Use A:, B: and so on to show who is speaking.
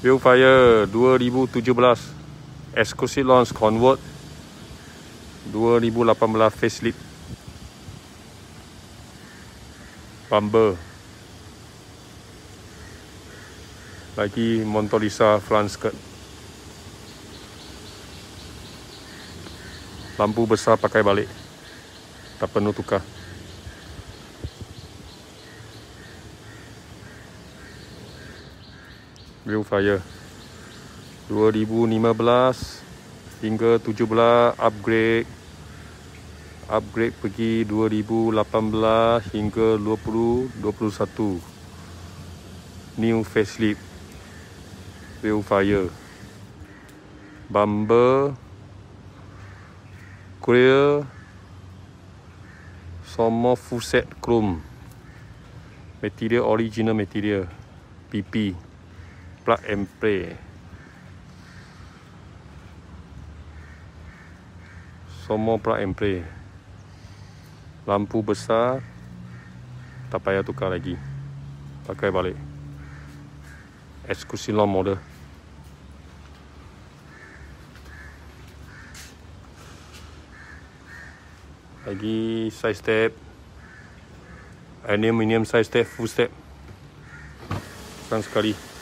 A: Viewfire 2017 Exclusive Launch Convert 2018 Facelift Bumble, Lagi Montolisa Front Skirt Lampu besar pakai balik Tak penuh tukar Real Fire 2015 hingga 17 upgrade upgrade pergi 2018 hingga 2021 new facelift Real Fire bumper clear semua full set chrome material original material PP plug and play semua plug and play lampu besar tak payah tukar lagi pakai balik eksekusi long model lagi side step aluminium side step full step sekarang sekali